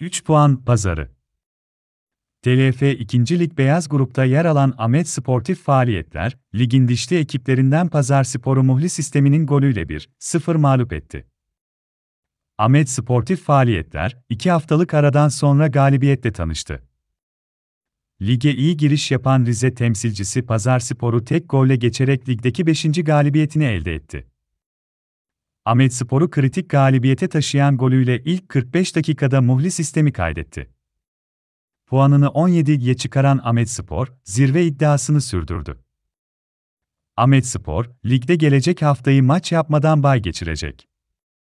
3 puan pazarı. TLF 2. Lig Beyaz Grup'ta yer alan Ahmet Sportif Faaliyetler, ligin dişli ekiplerinden Pazar Sporu Muhli sisteminin golüyle 1-0 mağlup etti. Ahmet Sportif Faaliyetler, 2 haftalık aradan sonra galibiyetle tanıştı. Lige iyi giriş yapan Rize temsilcisi Pazar Sporu tek golle geçerek ligdeki 5. galibiyetini elde etti. Ahmet Spor'u kritik galibiyete taşıyan golüyle ilk 45 dakikada muhli sistemi kaydetti. Puanını 17'ye çıkaran Ahmet Spor, zirve iddiasını sürdürdü. Ahmet Spor, ligde gelecek haftayı maç yapmadan bay geçirecek.